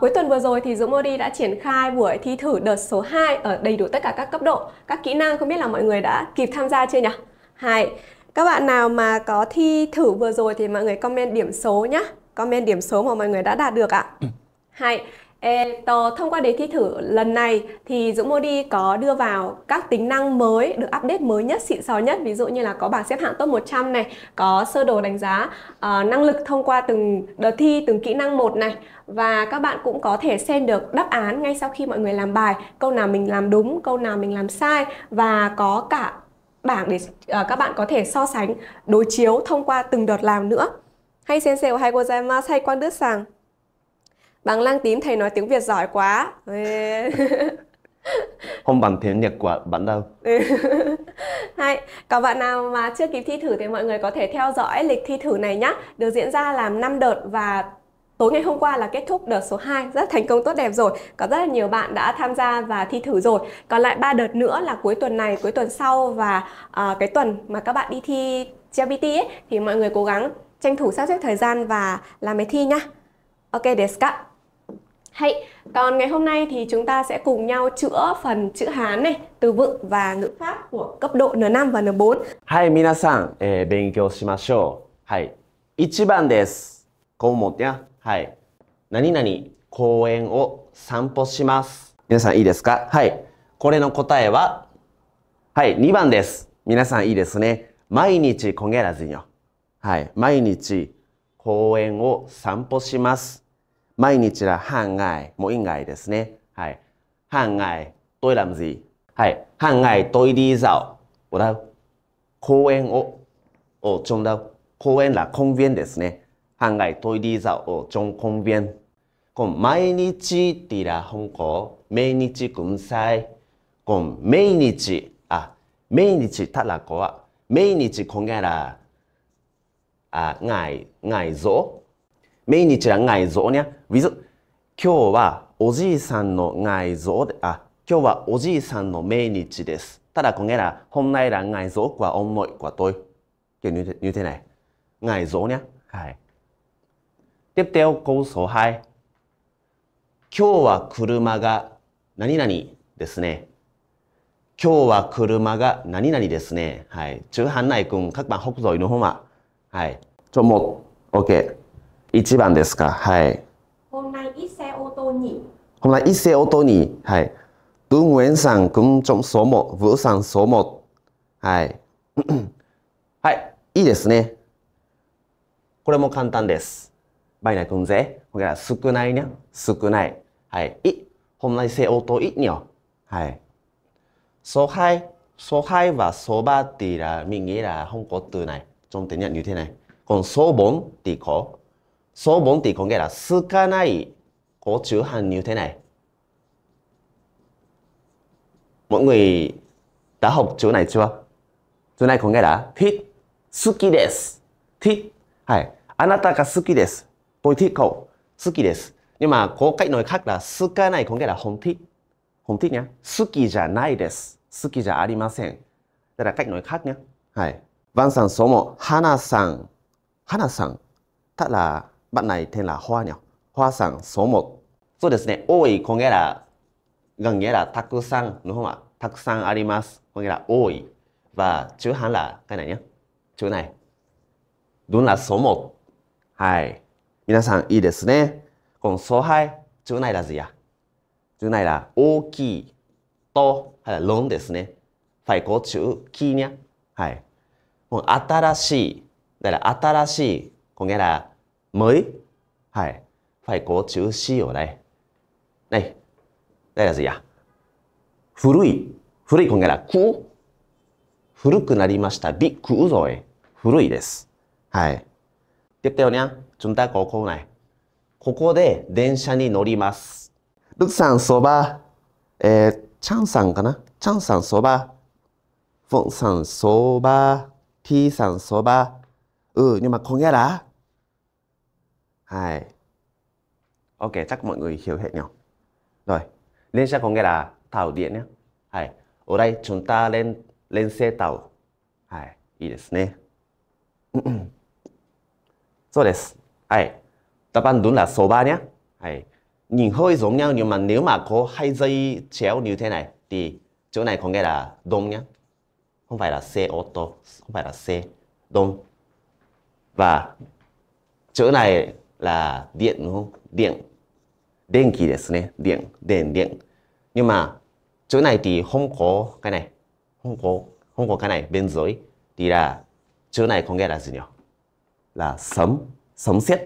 Cuối tuần vừa rồi thì Dũng Modi đã triển khai buổi thi thử đợt số 2 ở đầy đủ tất cả các cấp độ, các kỹ năng không biết là mọi người đã kịp tham gia chưa nhỉ? Hai, các bạn nào mà có thi thử vừa rồi thì mọi người comment điểm số nhé. Comment điểm số mà mọi người đã đạt được ạ. Ừ. Hai, E, tò, thông qua đề thi thử lần này thì Dũng Modi có đưa vào các tính năng mới được update mới nhất, xịn sò nhất ví dụ như là có bảng xếp hạng top 100 này, có sơ đồ đánh giá uh, năng lực thông qua từng đợt thi từng kỹ năng một này và các bạn cũng có thể xem được đáp án ngay sau khi mọi người làm bài, câu nào mình làm đúng, câu nào mình làm sai và có cả bảng để uh, các bạn có thể so sánh đối chiếu thông qua từng đợt làm nữa. Hay sensei của hai hay quang đức sàng bằng lang tím thầy nói tiếng Việt giỏi quá. Không bằng tiếng Nhật của bạn đâu. Ừ. Hay, có bạn nào mà chưa kịp thi thử thì mọi người có thể theo dõi lịch thi thử này nhé. Được diễn ra làm 5 đợt và tối ngày hôm qua là kết thúc đợt số 2 rất thành công tốt đẹp rồi có rất là nhiều bạn đã tham gia và thi thử rồi còn lại ba đợt nữa là cuối tuần này cuối tuần sau và uh, cái tuần mà các bạn đi thi JBT ấy, thì mọi người cố gắng tranh thủ sắp xếp thời gian và làm bài thi nhá ok desu ka Hay, còn ngày hôm nay thì chúng ta sẽ cùng nhau chữa phần chữ Hán này, từ vựng và ngữ pháp của cấp độ N5 và N4. Hai, minasan, eh, benkyou shimashou. Hai, ichiban desu. Koumon ya. Hai. Nani nani, kouen o sanpo shimasu. 皆さんいいですかはい。これの答えは、はい、2番です。皆さんいいですね。毎日こげらずによ。はい。毎日公園を散歩します。毎日は半外も应外ですね。はい。半外、トイラムジー。はい。半外、トイディーザー。おら公園を、お、ちょんだ。公園ら、公園ですね。半外、トイディーザー、お、ちょん、公園。この、毎日、ティラ、ほんこ、毎日、くんさい。この、毎日、あ、毎日、たらこは、毎日、こんやら、あ、ない、ないぞ。命日は外蔵にゃ。w i t 今日はおじいさんの外蔵で、あ、今日はおじいさんの命日です。ただこげら、本来ら外蔵はおん重いこと。けん、言うてない。外蔵にゃ。はい。で、手をそう、はい。今日は車が何々ですね。今日は車が何々ですね。はい。中半内君、各番北斗の方は。はい。ちょ、もう、OK。一番ですか。はい。本来一世欧多尼。はい。ドゥンウェンさん、グンチョンソモ、ウーさんソモ。はい。はい。いいですね。これも簡単です。バイナイ君ぜ。これは少ないね。少ない。はい。い。本来せおといにょ。はい。そはい。そはいはそばっていら、みぎいら、ほんこっとない。ちょんてにゃ、にゅうてない。このそぼんっていこう。số bốn thì có nghĩa là sukanai có chứa hàng như thế này. Mọi người đã học chữ này chưa? Chữ này có nghĩa là thích, suki desu, thích. Hay, anata ga suki desu, tôi thích cậu, suki desu. Nhưng mà có cách nói khác là sukanai có nghĩa là không thích. Không thích nhá. Suki janai desu, suki ja arimasen. Đây là cách nói khác nhá. Hay. Văn sản số một, hana-san. Hana-san, tức là bạn này tên là Hoa nhỉ? Hoa sản số 1. So desne, oi có nghĩa là gần nghĩa là takusan, đúng không ạ? Takusan arimasu có nghĩa là oi. Và chữ Hán là cái này nhé. Chữ này. Đúng là số 1. Hai. Minasan ii desu ne. Còn số 2, chữ này là gì ạ? À? Chữ này là oki to hay là lớn desu ne. Phải có chữ ki nhé. Hai. Còn 新しい đây là 新しい có nghĩa là mới phải phải có chữ si ở đây. Đây, đây là gì ạ? À? Furui. Furui có nghĩa là cũ. Furuku narimashita. Bị cũ rồi. Furui desu. Hai. Tiếp theo nhé, chúng ta có câu này. ここで電車に乗ります。ルクさんそば、えー、チャンさんかなチャンさんそば、フォンさんそば、T さんそば、う、にまこんやら hai ok chắc mọi người hiểu hết nhỉ rồi lên xe có nghĩa là tàu điện nhé hai ở đây chúng ta lên lên xe tàu hai ý đấy so des hai đáp án đúng là số 3 nhé hai nhìn hơi giống nhau nhưng mà nếu mà có hai dây chéo như thế này thì chỗ này có nghĩa là đông nhé không phải là xe ô tô không phải là xe đông và chỗ này là điện đúng không? Điện. Điện kỳ đấy Điện, điện, điện. Nhưng mà chỗ này thì không có cái này. Không có, không có cái này bên dưới. Thì là chỗ này có nghĩa là gì nhỉ? Là sấm, sấm sét.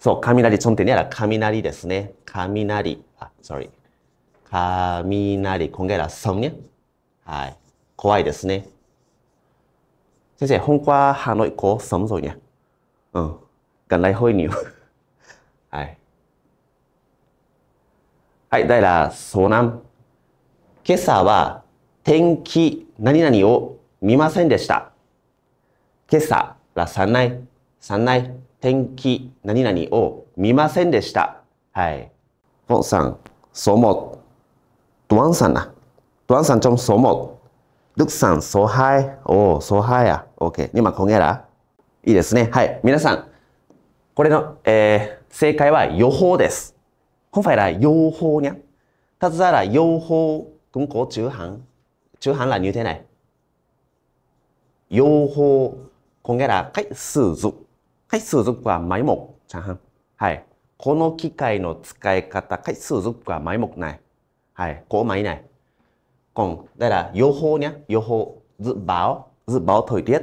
So, kaminari, trong tiếng là kaminari ですね. Kaminari. À, sorry. Kaminari, có nghĩa là sấm nhé. Hai. 怖いですね。先生、本当はハノイこう、寒そうに。うん。嗯，敢来喝牛，哎，哎，对啦，苏南，今朝は天気何々を見ませんでした。今朝は山内山内天気何々を見ませんでした。はい。ポンさん、そうも、トワンさんな。ドワンさんちょんそうも、ドクさん、そうはい。おう、そうはいや。オッケー。今、こげら。いいですね。はい。皆さん、これの、えー、正解は予報です。今回は予報にゃ。たずら予報、軍港中半。中半は入てない。予報、今月は開始族。開始族は埋目、中半。はい。この機械の使い方、開始族は埋目ない。はい。こう埋ない。今、だから予報にゃ。予報、ずばお、ずばおといてや。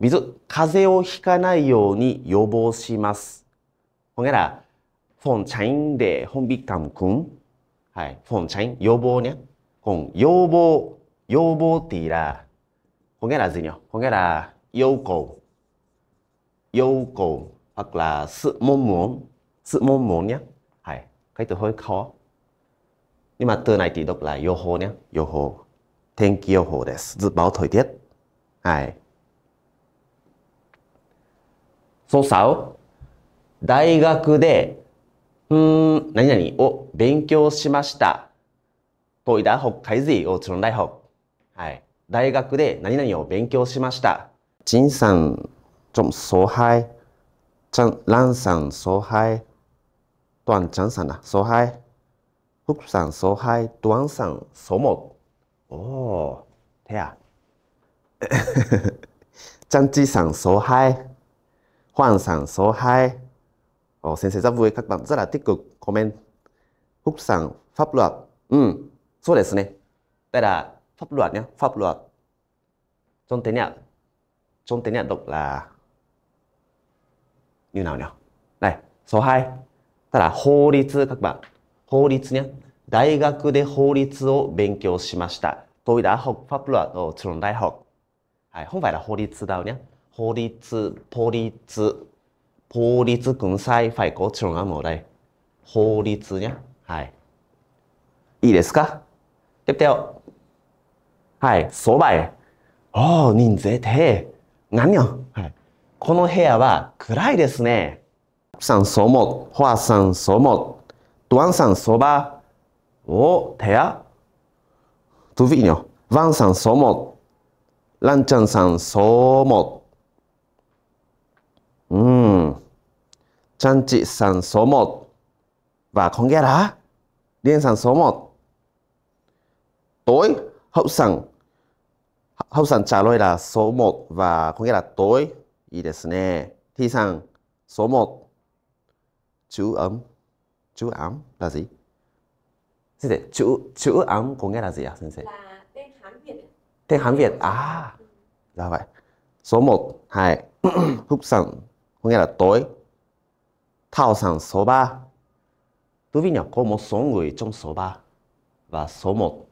水、風をひかないように予防します。ほんら、フォンチャインで、ホビカムくん。はい、フォンチャイン、予防ね。ほん、予防、予防っていら、ほんらずにょ。ほんら、要求。要求。あくら、す、もんもん。す、もんもんね。はい。かいとほいかわ。今、まとないって言うと予報ね。予報。天気予報です。ずっとといて。はい。そうさう大学で、うん、何々を勉強しました。tôi đã học cái gì ở t r はい。大学で何々を勉強しました。陳さん、ちゃん、ランさん、소하 이。 段ちゃんさんだ、소하 이。 福さん、소하 이。 段さん、そも。おー、てや。ちゃんちさん、소하 Hoàng sản số 2 Ồ, Sensei rất vui, các bạn rất là tích cực comment Phúc sản pháp luật Ừ, so đấy ne Đây là pháp luật nhé, pháp luật Trong tiếng Nhật Trong tiếng Nhật đọc là Như nào nhỉ? Này, số 2 Tức là hô lý các bạn Hô lý nhé 大学で法律を勉強しました。tôi đã học pháp luật ở trường đại học. À, không phải là 法律 đâu nhé. 法律、法律、法律、公裁、法国庁はもうい。法律にゃ、はい。いいですか对不对はい、そばへ。おー、人ぜて。何よ。はい。この部屋は暗いですね。さんそも、ほわさんそも、どわんさんそば、お、てや。とぴにょ。ワンさんそも、ランちゃんさんそも、Ừ. chị sản số 1 và có nghe là liên sản số 1. Tối hậu sản hậu sản trả lời là số 1 và có nghe là tối. いいですね. Thi sản số 1. Chú ấm. Chú ấm là gì? Xin thầy, chữ chữ ấm có nghĩa là gì ạ, à, xin thầy? Là tên Hán Việt. Tên Hán Việt à? là vậy. Số 1, 2. húc sẵn có nghĩa là tối. Thảo sản số 3. Đối với nhà có một số người trong số 3 và số 1.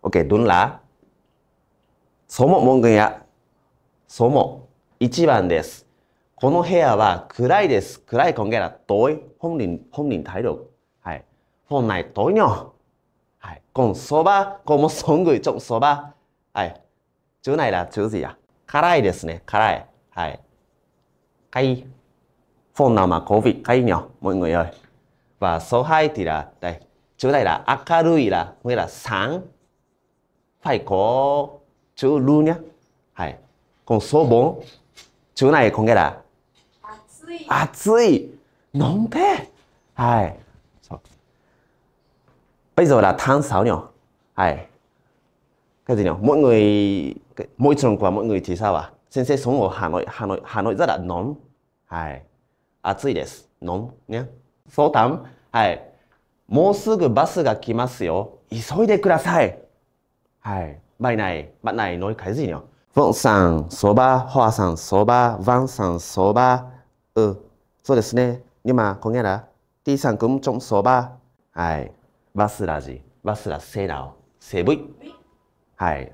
Ok, đúng là số 1 mọi người ạ. Số 1, 1番です。この部屋は暗いです。暗いこんげら遠い。本人、本人体力。はい。本来遠いにょ。はい。こんそば、こんもそんぐいちょんそば。はい。中内ら中水や。辛いですね。辛い。はい。cay phone nào mà có vị cay nhỉ mọi người ơi và số 2 thì là đây chữ này là akarui là nghĩa là sáng phải có chữ lu nhé hay còn số 4 chữ này có nghĩa là atsui atsui nóng thế hay bây giờ là tháng 6 nhỉ hay cái gì nhỉ mọi người mỗi trường của mọi người thì sao ạ à? 先生、そのハノイ、ハノイ、ハノイ、ザラ、ノン。はい。暑いです。ノン。ね。そうたん。はい。もうすぐバスが来ますよ。急いでください。はい。バイナイ、バイナイ、ノイ、カイズイニョ。フォンさん、そば、ホアさん、そば、ワンさん、そば、う。そうですね。今、こげら、ティさん、くん、ちょん、そば。はい。バスラジ、バスラ、セナオ、セブイ。はい。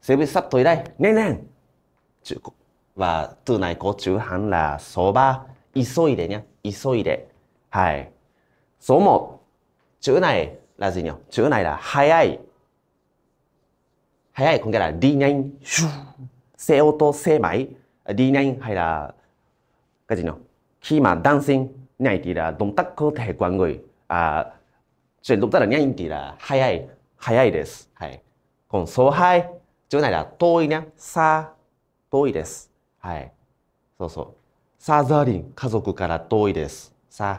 セブイ、サッといらい。ねえねえ。và từ này có chữ Hán là số 3 Isoide nhé Isoide Hai Số 1 Chữ này là gì nhỉ? Chữ này là hai ai Hai ai có nghĩa là đi nhanh Xe ô tô, xe máy ờ, Đi nhanh hay là Cái gì nhỉ? Khi mà dancing này thì là động tác cơ thể của người à, Chuyển động tác là nhanh thì là hai ai Hai ai desu Hai Còn số 2 Chữ này là tôi nhé Xa 遠いです。はい。そうそう。xa gia đình 家族から遠いです。xa.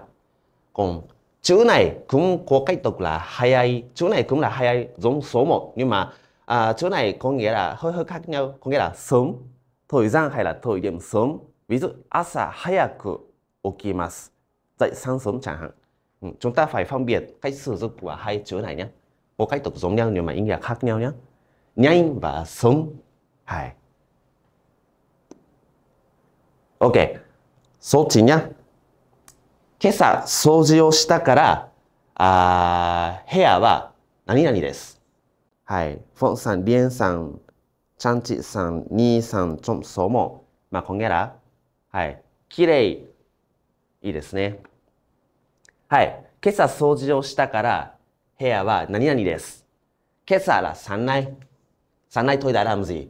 Còn chữ này cũng có cách đọc là hayai. Chữ này cũng là hayai giống số 1 nhưng mà à, chữ này có nghĩa là hơi hơi khác nhau. Có nghĩa là sớm, thời gian hay là thời điểm sớm. Ví dụ asa hayaku okimasu. Dậy sáng sớm chẳng hạn. Ừ, chúng ta phải phân biệt cách sử dụng của hai chữ này nhé. Có cách đọc giống nhau nhưng mà ý nghĩa khác nhau nhé. Nhanh và sớm. Hay. OK。そちにゃ。今朝掃除をしたから、あ部屋は何々です。はい。フォンさん、リエンさん、チャンチさん、ニーさん、チョンソも、まあ、こんげら。はい。きれい。いいですね。はい。今朝掃除をしたから、部屋は何々です。今朝は三内。三内トイレラムジー。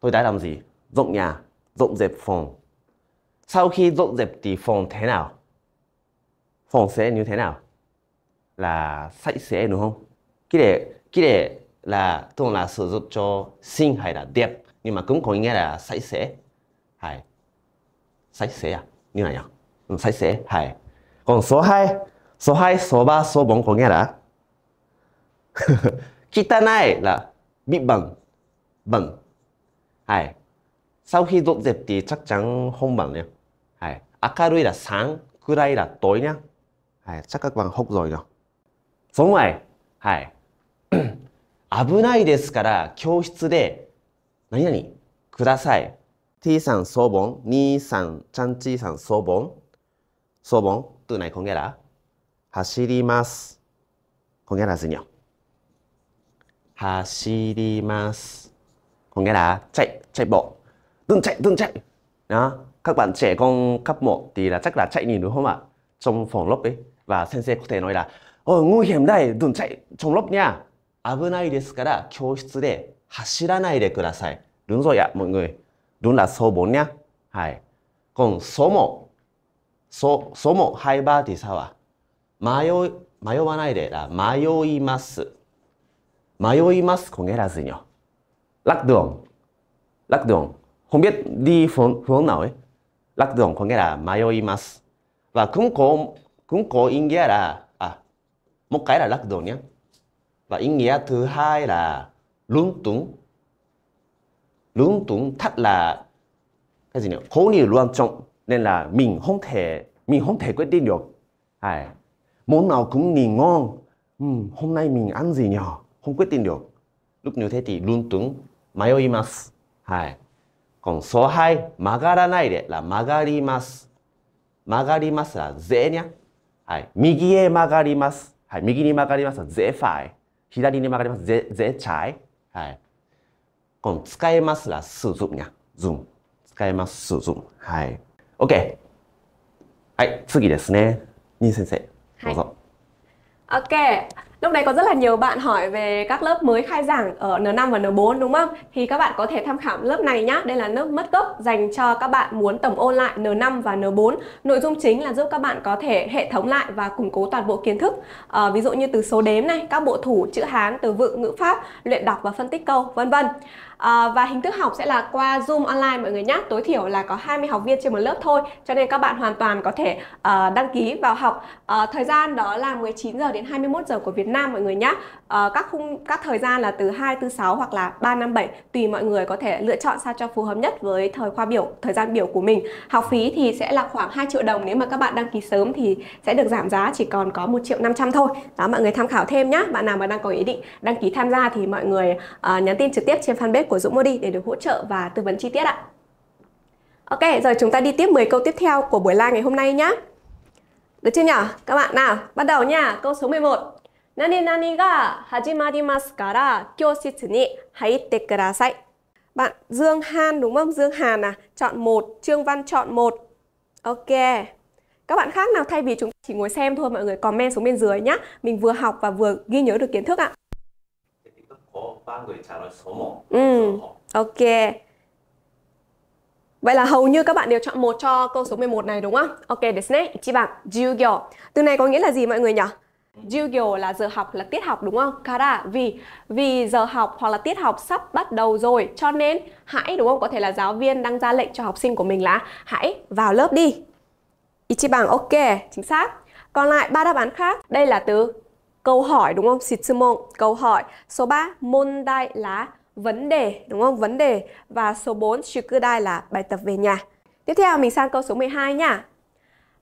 トイレラムジー。ンにゃ。dọn dẹp phòng. Sau khi dọn dẹp thì phòng thế nào? Phòng sẽ như thế nào? Là sạch sẽ đúng không? Cái để cái để là thường là sử dụng cho xinh hay là đẹp nhưng mà cũng có nghĩa là sạch sẽ. Hay. Sạch sẽ à? Như này nhỉ? À? Ừ, sạch sẽ. Hay. Còn số 2, số 2, số 3, số 4 có nghĩa là Kitanai là bị bẩn, bẩn. Hay. sau khi dọn dẹp thì chắc chắn không bẩn nhé. Hay, akarui là sáng, kurai là tối nhé. Hay, chắc các bạn học rồi nhỉ. Số ngoài, hay. 危ないですから教室で何々ください。T さん総本、2さん、ちゃんちさん総本。総本、どないこんげら走ります。こんげらずにょ。走ります。こんげら、ちゃい、ちゃいぼ。từng chạy từng chạy đó các bạn trẻ con cấp 1 thì là chắc là chạy nhìn đúng không ạ trong phòng lớp ấy và sensei có thể nói là ôi nguy hiểm đây đừng chạy trong lớp nha 危ないですから教室で走らないでください đúng rồi ạ mọi người đúng là số 4 nhá Hai. còn số 1 số số 1 2 3 thì sao ạ à? Mayo mayowanai là mayoimasu mayoimasu có nghĩa là gì nhỉ lắc đường lắc đường không biết đi phương, phương nào ấy lạc đường có nghĩa là mayoimas và cũng có cũng có ý nghĩa là à một cái là lạc đường nhé và ý nghĩa thứ hai là lúng túng lúng túng thật là cái gì nhỉ khó nhiều luôn trọng nên là mình không thể mình không thể quyết định được à, món nào cũng nhìn ngon ừ, hôm nay mình ăn gì nhỉ không quyết định được lúc như thế thì lúng túng mayoimas, はい。このソハ曲がらないで、ら曲がります。曲がりますら、ぜにゃ。はい。右へ曲がります。はい。右に曲がりますぜゼファイ。左に曲がりますぜ、ゼチャイ。はい。この使えますらすズンゃ。ャ。ズン。使えます、すズン。はい。OK。はい。次ですね。ん先生、どうぞ。はい、OK。Lúc này có rất là nhiều bạn hỏi về các lớp mới khai giảng ở N5 và N4 đúng không? Thì các bạn có thể tham khảo lớp này nhé. Đây là lớp mất gốc dành cho các bạn muốn tổng ôn lại N5 và N4. Nội dung chính là giúp các bạn có thể hệ thống lại và củng cố toàn bộ kiến thức. À, ví dụ như từ số đếm này, các bộ thủ, chữ Hán, từ vựng, ngữ pháp, luyện đọc và phân tích câu, vân vân à, và hình thức học sẽ là qua Zoom online mọi người nhé tối thiểu là có 20 học viên trên một lớp thôi cho nên các bạn hoàn toàn có thể uh, đăng ký vào học uh, thời gian đó là 19 giờ đến 21 giờ của Việt Nam mọi người nhé uh, các khung các thời gian là từ 2 từ 6 hoặc là 3 năm 7 tùy mọi người có thể lựa chọn sao cho phù hợp nhất với thời khoa biểu thời gian biểu của mình học phí thì sẽ là khoảng 2 triệu đồng nếu mà các bạn đăng ký sớm thì sẽ được giảm giá chỉ còn có 1 triệu 500 thôi đó mọi người tham khảo thêm nhé bạn nào mà đang có ý định đăng ký tham gia thì mọi người uh, nhắn tin trực tiếp trên fanpage của Dũng Modi để được hỗ trợ và tư vấn chi tiết ạ. Ok, giờ chúng ta đi tiếp 10 câu tiếp theo của buổi live ngày hôm nay nhé. Được chưa nhỉ? Các bạn nào, bắt đầu nha. Câu số 11. Nani nani ga hajimarimasu kara kyoushitsu ni haitte kudasai. Bạn Dương Han đúng không? Dương Hàn à? Chọn một, Trương Văn chọn một. Ok. Các bạn khác nào thay vì chúng chỉ ngồi xem thôi mọi người comment xuống bên dưới nhá. Mình vừa học và vừa ghi nhớ được kiến thức ạ ba người trả lời số 1. Ừ. Ok. Vậy là hầu như các bạn đều chọn một cho câu số 11 này đúng không? Ok, ですね.1 Từ này có nghĩa là gì mọi người nhỉ? Jugyo là giờ học là tiết học đúng không? Kara vì vì giờ học hoặc là tiết học sắp bắt đầu rồi cho nên hãy đúng không? Có thể là giáo viên đang ra lệnh cho học sinh của mình là hãy vào lớp đi. Ichiban ok, chính xác. Còn lại ba đáp án khác, đây là từ câu hỏi đúng không? Sitsumon, câu hỏi. Số 3, môn đai là vấn đề, đúng không? Vấn đề. Và số 4, shukudai là bài tập về nhà. Tiếp theo mình sang câu số 12 nha.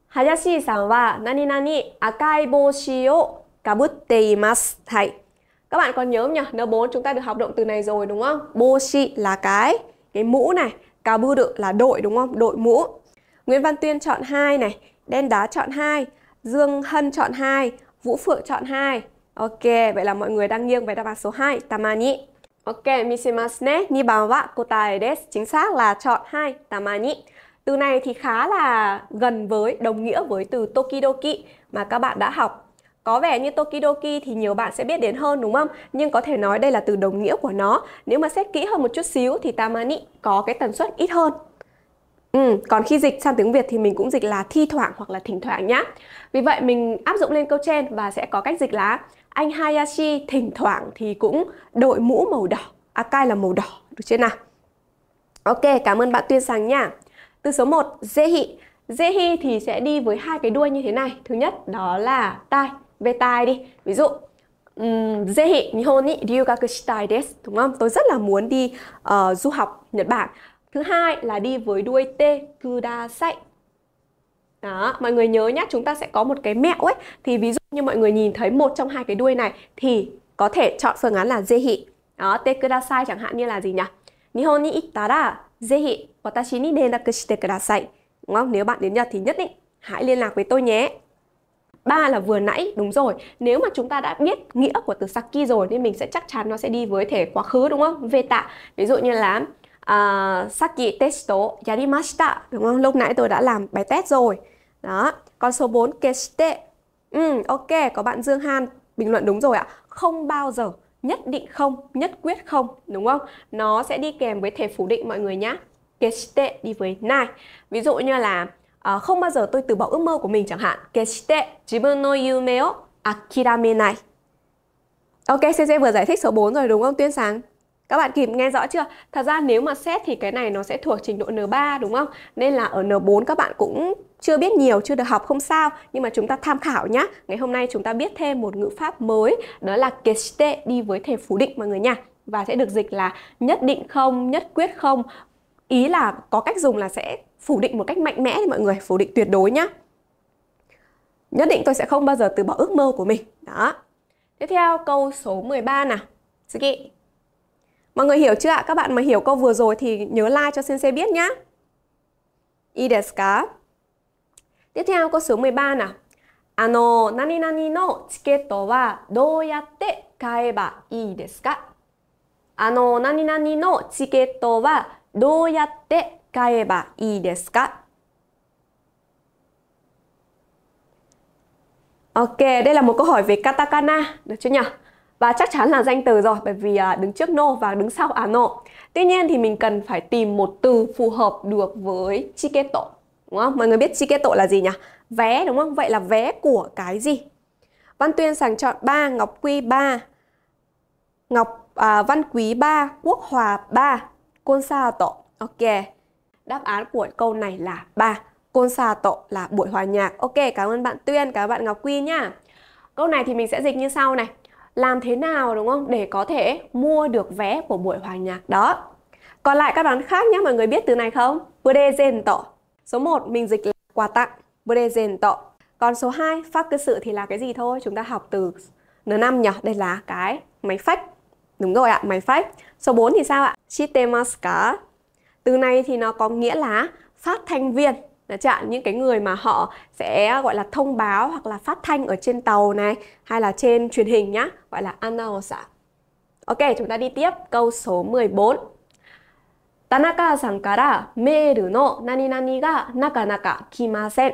Hayashi san wa nani nani akai boshi o kabutte imasu. Hay. Các bạn còn nhớ không nhỉ? N4 chúng ta được học động từ này rồi đúng không? Boshi là cái cái mũ này, kabudu là đội đúng không? Đội mũ. Nguyễn Văn Tuyên chọn 2 này, Đen Đá chọn 2, Dương Hân chọn 2, Vũ Phượng chọn 2. Ok, vậy là mọi người đang nghiêng về đáp án số 2, tamani. Ok, mishimasu ne, nibanwa kotae desu. Chính xác là chọn 2, tamani. Từ này thì khá là gần với, đồng nghĩa với từ tokidoki mà các bạn đã học. Có vẻ như tokidoki thì nhiều bạn sẽ biết đến hơn đúng không? Nhưng có thể nói đây là từ đồng nghĩa của nó. Nếu mà xét kỹ hơn một chút xíu thì tamani có cái tần suất ít hơn. Ừ, còn khi dịch sang tiếng Việt thì mình cũng dịch là thi thoảng hoặc là thỉnh thoảng nhá. Vì vậy mình áp dụng lên câu trên và sẽ có cách dịch là anh Hayashi thỉnh thoảng thì cũng đội mũ màu đỏ. Akai à, là màu đỏ, được chưa nào? Ok, cảm ơn bạn Tuyên Sáng nha. Từ số 1, Zehi. Zehi thì sẽ đi với hai cái đuôi như thế này. Thứ nhất đó là tai, về tai đi. Ví dụ, um, Zehi, Nihon ni ryugaku shitai desu, đúng không? Tôi rất là muốn đi uh, du học Nhật Bản. Thứ hai là đi với đuôi T, kudasai. Đó, mọi người nhớ nhé, chúng ta sẽ có một cái mẹo ấy. Thì ví dụ như mọi người nhìn thấy một trong hai cái đuôi này thì có thể chọn phương án là zehi Đó, te kudasai chẳng hạn như là gì nhỉ? Nihon ni ittara jehi watashi ni renraku shite kudasai. Đúng không? Nếu bạn đến Nhật thì nhất định hãy liên lạc với tôi nhé. Ba là vừa nãy, đúng rồi. Nếu mà chúng ta đã biết nghĩa của từ saki rồi nên mình sẽ chắc chắn nó sẽ đi với thể quá khứ đúng không? Về tạ. Ví dụ như là sắc ờ, saki testo yarimashita đúng không? Lúc nãy tôi đã làm bài test rồi. Đó, con số 4 keshite. Ừ, ok, có bạn Dương Han bình luận đúng rồi ạ. Không bao giờ, nhất định không, nhất quyết không, đúng không? Nó sẽ đi kèm với thể phủ định mọi người nhá. Keshite đi với nai. Ví dụ như là uh, không bao giờ tôi từ bỏ ước mơ của mình chẳng hạn. Keshite jibun no yume o akirame nai. Ok, CC vừa giải thích số 4 rồi đúng không Tuyên Sáng? Các bạn kịp nghe rõ chưa? Thật ra nếu mà xét thì cái này nó sẽ thuộc trình độ N3 đúng không? Nên là ở N4 các bạn cũng chưa biết nhiều, chưa được học không sao Nhưng mà chúng ta tham khảo nhá Ngày hôm nay chúng ta biết thêm một ngữ pháp mới Đó là keshite đi với thể phủ định mọi người nha Và sẽ được dịch là nhất định không, nhất quyết không Ý là có cách dùng là sẽ phủ định một cách mạnh mẽ thì mọi người Phủ định tuyệt đối nhá Nhất định tôi sẽ không bao giờ từ bỏ ước mơ của mình Đó Tiếp theo câu số 13 nào Suki Mọi người hiểu chưa ạ? Các bạn mà hiểu câu vừa rồi thì nhớ like cho sensei biết nhá. I desu Tiếp theo câu số 13 nào. あの、何々のチケットはどうやって買えばいいですかあの、何々のチケットはどうやって買えばいいですか Ok, đây là một câu hỏi về katakana, được chưa nhỉ? và chắc chắn là danh từ rồi bởi vì à, đứng trước no và đứng sau à no. Tuy nhiên thì mình cần phải tìm một từ phù hợp được với chiketo. Đúng không? Mọi người biết chiketo là gì nhỉ? Vé đúng không? Vậy là vé của cái gì? Văn Tuyên sàng chọn 3, Ngọc Quy 3, Ngọc à, Văn Quý 3, Quốc Hòa 3, Côn Sa Tổ. Ok. Đáp án của câu này là 3. Côn Sa Tổ là buổi hòa nhạc. Ok, cảm ơn bạn Tuyên, cảm ơn bạn Ngọc Quy nhá. Câu này thì mình sẽ dịch như sau này làm thế nào đúng không để có thể mua được vé của buổi hòa nhạc đó còn lại các đoán khác nhé mọi người biết từ này không presento số 1 mình dịch là quà tặng presento còn số 2 phát cơ sự thì là cái gì thôi chúng ta học từ n năm nhỉ đây là cái máy phách đúng rồi ạ máy phách số 4 thì sao ạ chitemasu Từ này thì nó có nghĩa là phát thanh viên Dạ chặn những cái người mà họ sẽ gọi là thông báo hoặc là phát thanh ở trên tàu này hay là trên truyền hình nhá gọi là announce Ok, chúng ta đi tiếp câu số 14 Tanaka san kara mail no nani nani ga nakanaka kimasen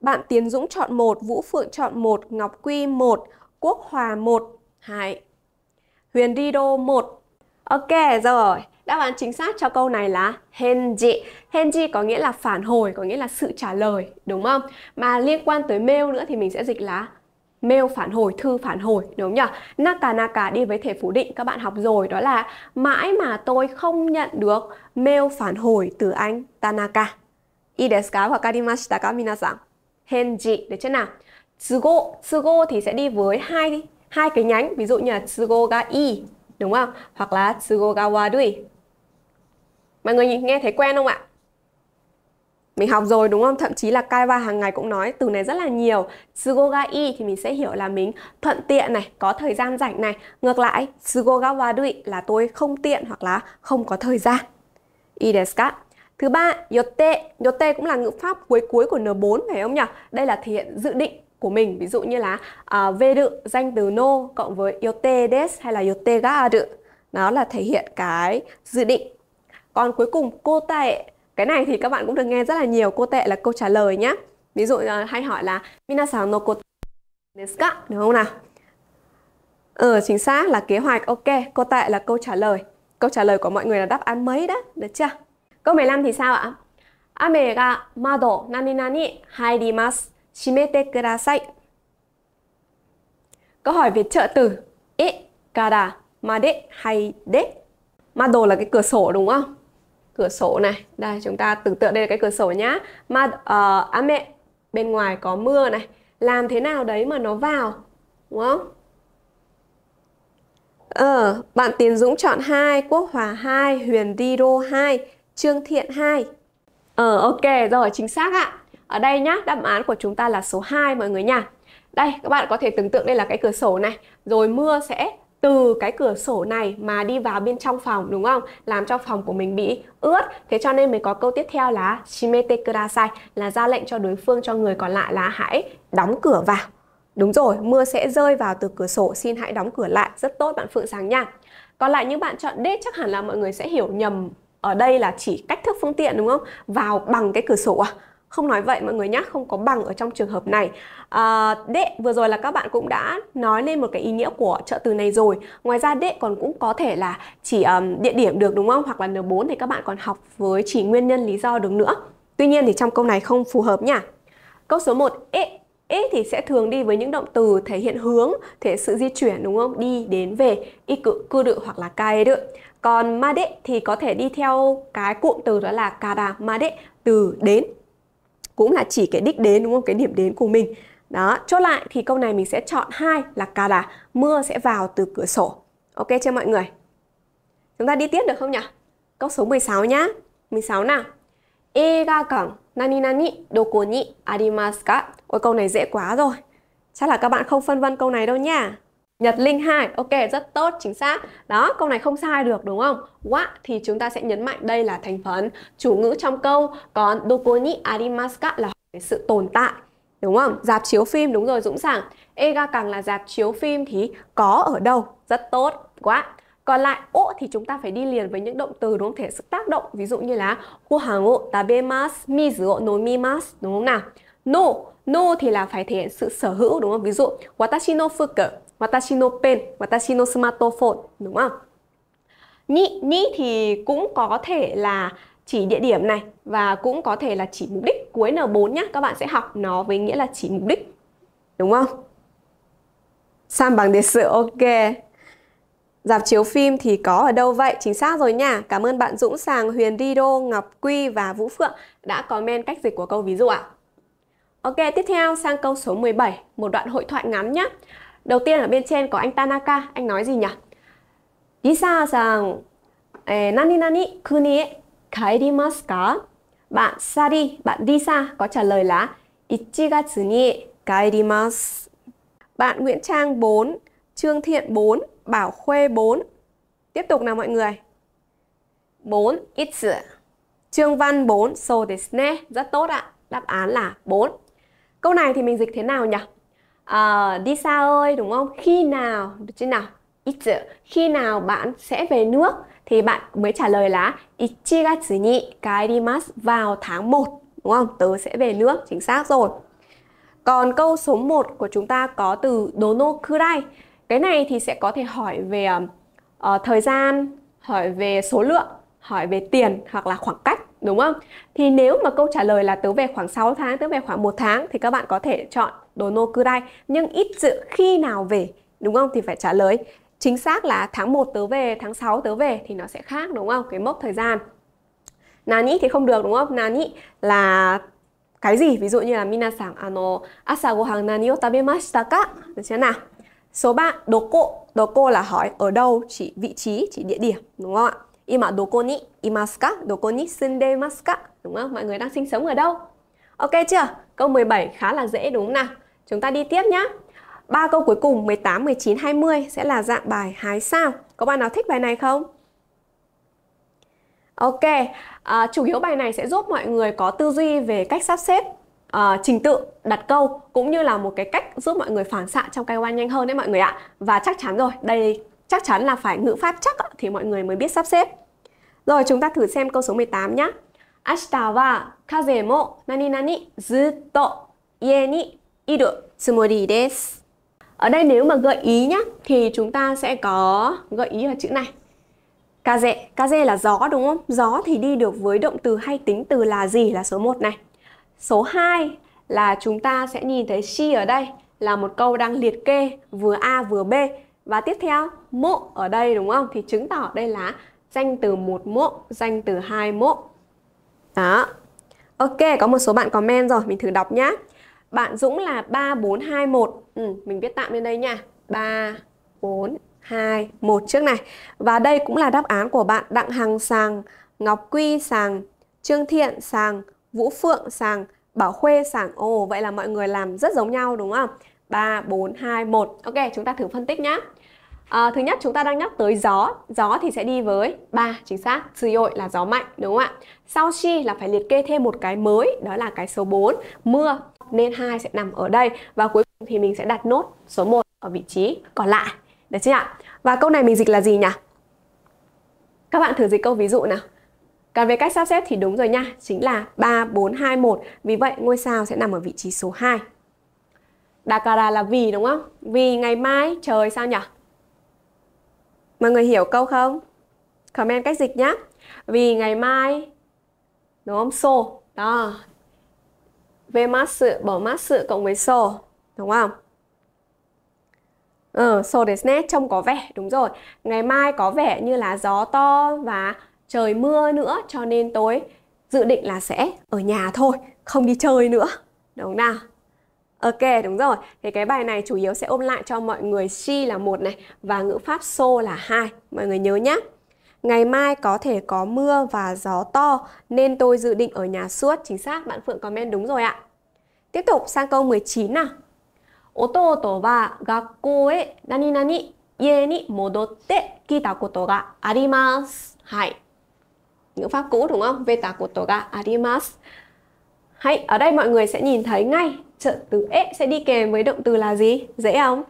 Bạn Tiến Dũng chọn 1, Vũ Phượng chọn 1, Ngọc Quy 1, Quốc Hòa 1 Hai Huyền Rido 1 Ok rồi Đáp án chính xác cho câu này là henji. Henji có nghĩa là phản hồi, có nghĩa là sự trả lời, đúng không? Mà liên quan tới mail nữa thì mình sẽ dịch là mail phản hồi, thư phản hồi, đúng nhỉ? Naka Naka đi với thể phủ định các bạn học rồi, đó là mãi mà tôi không nhận được mail phản hồi từ anh Tanaka. I desu ka wakarimashita ka Henji, được chưa nào? Tsugo, tsugo thì sẽ đi với hai hai cái nhánh, ví dụ như là tsugo đúng không? Hoặc là tsugo ga Mọi người nghe thấy quen không ạ? Mình học rồi đúng không? Thậm chí là Kaiwa hàng ngày cũng nói từ này rất là nhiều. Tsugogai thì mình sẽ hiểu là mình thuận tiện này, có thời gian rảnh này. Ngược lại, wa dui là tôi không tiện hoặc là không có thời gian. I Ideska. Thứ ba, yotte. Yotte cũng là ngữ pháp cuối cuối của N4 phải không nhỉ? Đây là thể hiện dự định của mình. Ví dụ như là uh, à, veru, danh từ no cộng với yotte des hay là yotte ga nó là thể hiện cái dự định còn cuối cùng cô tệ, cái này thì các bạn cũng được nghe rất là nhiều, cô tệ là câu trả lời nhá. Ví dụ ờ, hay hỏi là minasan no kote desu ka, đúng không nào? Ờ chính xác là kế hoạch, ok, cô tệ là câu trả lời. Câu trả lời của mọi người là đáp án mấy đó, được chưa? Câu 15 thì sao ạ? Ame ga mado nani nani hairimasu. Shimete kudasai. Câu hỏi về trợ từ e kara made hay de. Mado là cái cửa sổ đúng không? cửa sổ này đây chúng ta tưởng tượng đây là cái cửa sổ nhá mà ờ, à mẹ bên ngoài có mưa này làm thế nào đấy mà nó vào đúng không ờ bạn tiến dũng chọn 2 quốc hòa 2 huyền đi đô 2 trương thiện 2 ờ ok rồi chính xác ạ ở đây nhá đáp án của chúng ta là số 2 mọi người nha đây các bạn có thể tưởng tượng đây là cái cửa sổ này rồi mưa sẽ từ cái cửa sổ này mà đi vào bên trong phòng đúng không? Làm cho phòng của mình bị ướt. Thế cho nên mới có câu tiếp theo là shimete kudasai là ra lệnh cho đối phương cho người còn lại là hãy đóng cửa vào. Đúng rồi, mưa sẽ rơi vào từ cửa sổ, xin hãy đóng cửa lại. Rất tốt bạn Phượng Sáng nha. Còn lại những bạn chọn D chắc hẳn là mọi người sẽ hiểu nhầm ở đây là chỉ cách thức phương tiện đúng không? Vào bằng cái cửa sổ à? không nói vậy mọi người nhé không có bằng ở trong trường hợp này à, đệ vừa rồi là các bạn cũng đã nói lên một cái ý nghĩa của trợ từ này rồi ngoài ra đệ còn cũng có thể là chỉ um, địa điểm được đúng không hoặc là n4 thì các bạn còn học với chỉ nguyên nhân lý do được nữa tuy nhiên thì trong câu này không phù hợp nha câu số 1 ế ế thì sẽ thường đi với những động từ thể hiện hướng thể sự di chuyển đúng không đi đến về y cự cư đự hoặc là cai đự còn ma đệ thì có thể đi theo cái cụm từ đó là kada ma đệ từ đến cũng là chỉ cái đích đến đúng không cái điểm đến của mình đó chốt lại thì câu này mình sẽ chọn hai là cà đà mưa sẽ vào từ cửa sổ ok chưa mọi người chúng ta đi tiếp được không nhỉ câu số 16 nhá 16 nào Ega cẳng nani nani doko ni arimasu ka Ôi câu này dễ quá rồi Chắc là các bạn không phân vân câu này đâu nha Nhật Linh 2, ok, rất tốt, chính xác. Đó, câu này không sai được đúng không? Wa thì chúng ta sẽ nhấn mạnh đây là thành phần chủ ngữ trong câu, còn doko ni arimasu ka là cái sự tồn tại. Đúng không? Dạp chiếu phim, đúng rồi Dũng Sảng. Ega càng là dạp chiếu phim thì có ở đâu? Rất tốt, quá. Còn lại ô thì chúng ta phải đi liền với những động từ đúng không? Thể sự tác động, ví dụ như là Kuhan o tabemasu, mizu o nomimasu, đúng không nào? No, no thì là phải thể hiện sự sở hữu đúng không? Ví dụ Watashi no fuku Watashi no pen, watashi no smartphone, đúng không? Nhĩ, nhĩ thì cũng có thể là chỉ địa điểm này và cũng có thể là chỉ mục đích cuối N4 nhá. Các bạn sẽ học nó với nghĩa là chỉ mục đích. Đúng không? Sam bằng đề sự, ok. Dạp chiếu phim thì có ở đâu vậy? Chính xác rồi nha. Cảm ơn bạn Dũng Sàng, Huyền Rido, Ngọc Quy và Vũ Phượng đã comment cách dịch của câu ví dụ ạ. Ok, tiếp theo sang câu số 17, một đoạn hội thoại ngắn nhé. Đầu tiên ở bên trên có anh Tanaka, anh nói gì nhỉ? Lisa rằng nani nani kuni e kaerimasu ka? Bạn Sari, bạn Lisa có trả lời là ichigatsu ni e, kaerimasu. Bạn Nguyễn Trang 4, Trương Thiện 4, Bảo Khuê 4. Tiếp tục nào mọi người. 4, itsu. Trương Văn 4, so desu ne. Rất tốt ạ. Đáp án là 4. Câu này thì mình dịch thế nào nhỉ? Ờ, đi xa ơi đúng không khi nào được chưa nào itsu khi nào bạn sẽ về nước thì bạn mới trả lời là ichigatsu ni kaerimasu vào tháng 1 đúng không tớ sẽ về nước chính xác rồi còn câu số 1 của chúng ta có từ dono kurai cái này thì sẽ có thể hỏi về uh, thời gian hỏi về số lượng hỏi về tiền hoặc là khoảng cách đúng không? Thì nếu mà câu trả lời là tớ về khoảng 6 tháng, tớ về khoảng một tháng thì các bạn có thể chọn dono kurai nhưng ít dự khi nào về đúng không thì phải trả lời chính xác là tháng 1 tớ về tháng 6 tớ về thì nó sẽ khác đúng không cái mốc thời gian nani thì không được đúng không nani là cái gì ví dụ như là minasan ano à, asa gohan nani o tabemashita ka được chưa nào số 3 doko doko là hỏi ở đâu chỉ vị trí chỉ địa điểm đúng không ạ ima doko ni imasu ka doko ni sunde masu ka đúng không mọi người đang sinh sống ở đâu ok chưa câu 17 khá là dễ đúng không nào Chúng ta đi tiếp nhé. Ba câu cuối cùng 18, 19, 20 sẽ là dạng bài hái sao. Có bạn nào thích bài này không? Ok, à, chủ yếu bài này sẽ giúp mọi người có tư duy về cách sắp xếp uh, trình tự đặt câu cũng như là một cái cách giúp mọi người phản xạ trong quan nhanh hơn đấy mọi người ạ. Và chắc chắn rồi, đây chắc chắn là phải ngữ pháp chắc thì mọi người mới biết sắp xếp. Rồi chúng ta thử xem câu số 18 nhé. Ashita wa ở đây nếu mà gợi ý nhá thì chúng ta sẽ có gợi ý ở chữ này. Kaze, kaze là gió đúng không? Gió thì đi được với động từ hay tính từ là gì là số 1 này. Số 2 là chúng ta sẽ nhìn thấy she ở đây là một câu đang liệt kê vừa A vừa B và tiếp theo mộ ở đây đúng không? Thì chứng tỏ đây là danh từ một mộ, danh từ hai mộ. Đó. Ok, có một số bạn comment rồi, mình thử đọc nhá. Bạn Dũng là 3421. Ừ, mình viết tạm lên đây nha. 3 4 2 1 trước này. Và đây cũng là đáp án của bạn Đặng Hằng Sàng, Ngọc Quy Sàng, Trương Thiện Sàng, Vũ Phượng Sàng, Bảo Khuê Sàng. Ồ, vậy là mọi người làm rất giống nhau đúng không? 3 4 2 1. Ok, chúng ta thử phân tích nhé. À, thứ nhất chúng ta đang nhắc tới gió, gió thì sẽ đi với ba chính xác, yội là gió mạnh đúng không ạ? Sau chi là phải liệt kê thêm một cái mới, đó là cái số 4, mưa nên hai sẽ nằm ở đây và cuối cùng thì mình sẽ đặt nốt số 1 ở vị trí còn lại. Được chưa ạ? Và câu này mình dịch là gì nhỉ? Các bạn thử dịch câu ví dụ nào. Còn về cách sắp xếp thì đúng rồi nha, chính là 3 4 2 1. Vì vậy ngôi sao sẽ nằm ở vị trí số 2. Dakara là vì đúng không? Vì ngày mai trời sao nhỉ? Mọi người hiểu câu không? Comment cách dịch nhé. Vì ngày mai đúng không? So. Đó. Về mát sự bỏ mát sự cộng với so, đúng không? Ờ, so desu trông có vẻ, đúng rồi. Ngày mai có vẻ như là gió to và trời mưa nữa cho nên tối dự định là sẽ ở nhà thôi, không đi chơi nữa. Đúng nào? Ok đúng rồi. Thì cái bài này chủ yếu sẽ ôm lại cho mọi người she là một này và ngữ pháp so là hai. Mọi người nhớ nhé. Ngày mai có thể có mưa và gió to nên tôi dự định ở nhà suốt. Chính xác, bạn Phượng comment đúng rồi ạ. Tiếp tục sang câu 19 nào. Ototo wa gakkou e nani nani ie ni modotte kita koto ga arimasu. Hai. Ngữ pháp cũ đúng không? Veta koto ga arimasu. Hay ở đây mọi người sẽ nhìn thấy ngay trợ từ ế sẽ đi kèm với động từ là gì? Dễ không?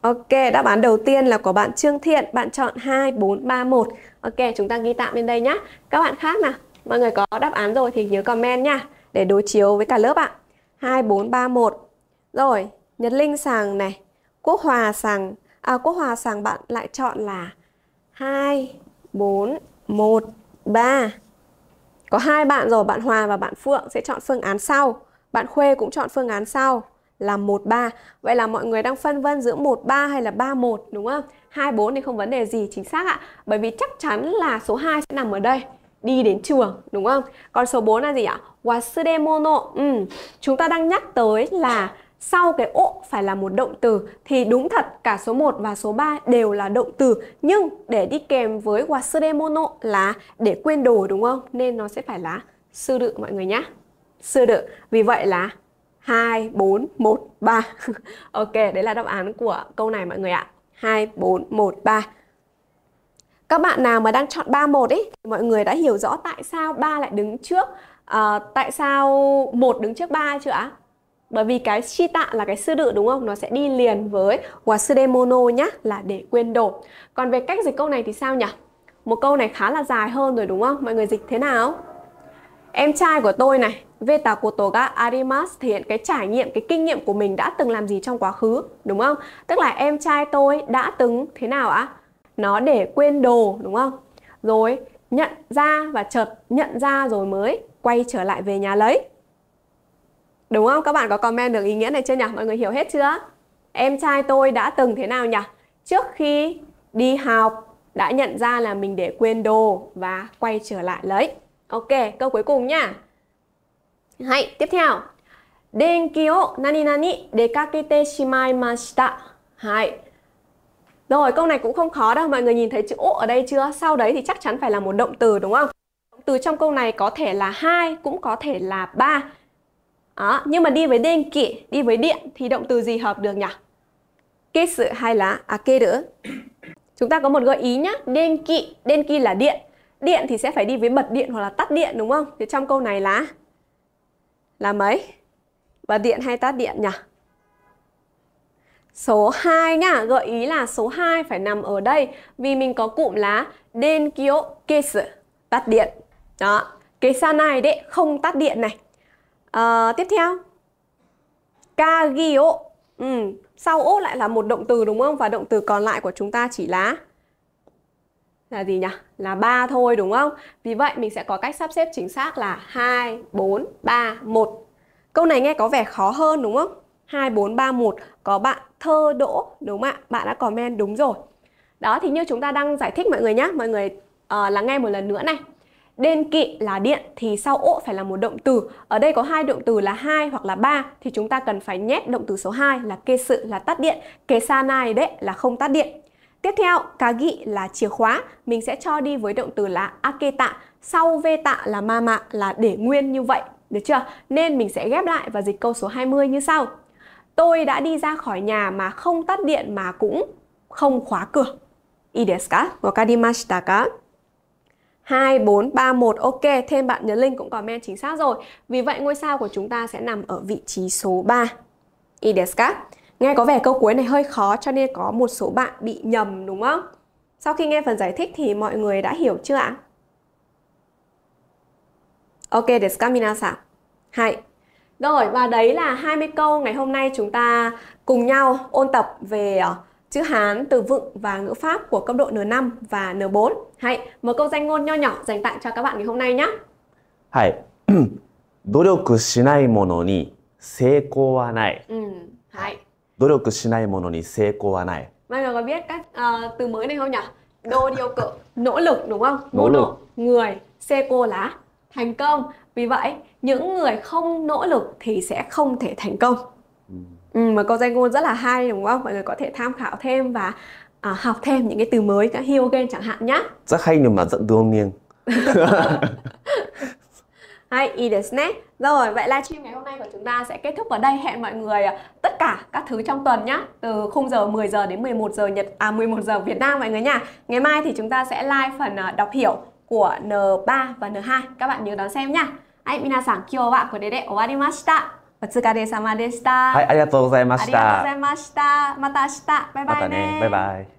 Ok, đáp án đầu tiên là của bạn Trương Thiện, bạn chọn 2, 4, 3, 1. Ok, chúng ta ghi tạm bên đây nhé. Các bạn khác nào, mọi người có đáp án rồi thì nhớ comment nha, để đối chiếu với cả lớp ạ. 2, 4, 3, 1. Rồi, Nhật Linh sàng này, Quốc Hòa sàng, à Quốc Hòa sàng bạn lại chọn là 2, 4, 1, 3. Có hai bạn rồi, bạn Hòa và bạn Phượng sẽ chọn phương án sau. Bạn Khuê cũng chọn phương án sau là 13. Vậy là mọi người đang phân vân giữa 13 hay là 31 đúng không? 24 thì không vấn đề gì chính xác ạ. Bởi vì chắc chắn là số 2 sẽ nằm ở đây đi đến trường đúng không? Còn số 4 là gì ạ? Wasudemono. Ừ, chúng ta đang nhắc tới là sau cái ộ phải là một động từ thì đúng thật cả số 1 và số 3 đều là động từ nhưng để đi kèm với wasuremono là để quên đồ đúng không? Nên nó sẽ phải là sư đự mọi người nhé. Sư đự. Vì vậy là 2 4 1 3. ok, đấy là đáp án của câu này mọi người ạ. 2 4 1 3. Các bạn nào mà đang chọn 3 1 ấy, mọi người đã hiểu rõ tại sao 3 lại đứng trước uh, tại sao một đứng trước 3 chưa ạ? bởi vì cái chi tạ là cái sư đự đúng không? Nó sẽ đi liền với mono nhá, là để quên đồ Còn về cách dịch câu này thì sao nhỉ? Một câu này khá là dài hơn rồi đúng không? Mọi người dịch thế nào? Em trai của tôi này, Veta Koto ga Arimas thể hiện cái trải nghiệm, cái kinh nghiệm của mình đã từng làm gì trong quá khứ, đúng không? Tức là em trai tôi đã từng thế nào ạ? Nó để quên đồ, đúng không? Rồi nhận ra và chợt nhận ra rồi mới quay trở lại về nhà lấy. Đúng không? Các bạn có comment được ý nghĩa này chưa nhỉ? Mọi người hiểu hết chưa? Em trai tôi đã từng thế nào nhỉ? Trước khi đi học đã nhận ra là mình để quên đồ và quay trở lại lấy. Ok, câu cuối cùng nha. Hãy, tiếp theo. Denki o nani nani dekakete shimaimashita. Hãy. Rồi, câu này cũng không khó đâu. Mọi người nhìn thấy chữ ô ở đây chưa? Sau đấy thì chắc chắn phải là một động từ đúng không? Từ trong câu này có thể là hai cũng có thể là ba đó nhưng mà đi với đen kỵ đi với điện thì động từ gì hợp được nhỉ kê sự hay là à kê đỡ chúng ta có một gợi ý nhá đen kỵ đen kỵ là điện điện thì sẽ phải đi với bật điện hoặc là tắt điện đúng không thì trong câu này là là mấy bật điện hay tắt điện nhỉ Số 2 nhá, gợi ý là số 2 phải nằm ở đây vì mình có cụm là denkyo kesu, tắt điện. Đó, cái sa này đấy không tắt điện này à, tiếp theo kagio ừ. sau ô lại là một động từ đúng không và động từ còn lại của chúng ta chỉ là là gì nhỉ? Là 3 thôi đúng không? Vì vậy mình sẽ có cách sắp xếp chính xác là 2, 4, 3, 1. Câu này nghe có vẻ khó hơn đúng không? 2, 4, 3, 1. Có bạn thơ đỗ đúng không ạ? Bạn đã comment đúng rồi. Đó thì như chúng ta đang giải thích mọi người nhé. Mọi người uh, lắng nghe một lần nữa này. Đen kỵ là điện thì sau ô phải là một động từ. Ở đây có hai động từ là hai hoặc là ba thì chúng ta cần phải nhét động từ số 2 là kê sự là tắt điện, kê sa nai đấy là không tắt điện. Tiếp theo, cá gị là chìa khóa, mình sẽ cho đi với động từ là aketa, sau v tạ là ma mạ là để nguyên như vậy, được chưa? Nên mình sẽ ghép lại và dịch câu số 20 như sau. Tôi đã đi ra khỏi nhà mà không tắt điện mà cũng không khóa cửa. いいですかわかりましたか2431 ok thêm bạn nhấn link cũng comment chính xác rồi vì vậy ngôi sao của chúng ta sẽ nằm ở vị trí số 3 Ideska nghe có vẻ câu cuối này hơi khó cho nên có một số bạn bị nhầm đúng không sau khi nghe phần giải thích thì mọi người đã hiểu chưa ạ ok desu ka minasan hai rồi và đấy là 20 câu ngày hôm nay chúng ta cùng nhau ôn tập về ờ, chữ Hán, từ vựng và ngữ pháp của cấp độ N5 và N4. Hãy một câu danh ngôn nho nhỏ dành tặng cho các bạn ngày hôm nay nhé. Hãy. 努力しないものに成功はない。Ừ, hãy. 努力しないものに成功はない。Mọi người có biết các uh, từ mới này không nhỉ? Đô điều cự, nỗ lực đúng không? Nỗ lực. Người, xe seco lá, thành công. Vì vậy, những người không nỗ lực thì sẽ không thể thành công ừ, mà câu danh ngôn rất là hay đúng không mọi người có thể tham khảo thêm và à, học thêm những cái từ mới các hiêu game chẳng hạn nhá rất hay nhưng mà giận tương niên hay y đấy nhé rồi vậy livestream ngày hôm nay của chúng ta sẽ kết thúc ở đây hẹn mọi người à, tất cả các thứ trong tuần nhá từ khung giờ 10 giờ đến 11 giờ Nhật à 11 giờ Việt Nam mọi người nha ngày mai thì chúng ta sẽ live phần à, đọc hiểu của N3 và N2 các bạn nhớ đón xem nhá. Hãy minasan kyo của kore de owari mashita. お疲れ様でした。はい、ありがとうございました。ありがとうございました。また明日、バイバイね。またね、バイバイ。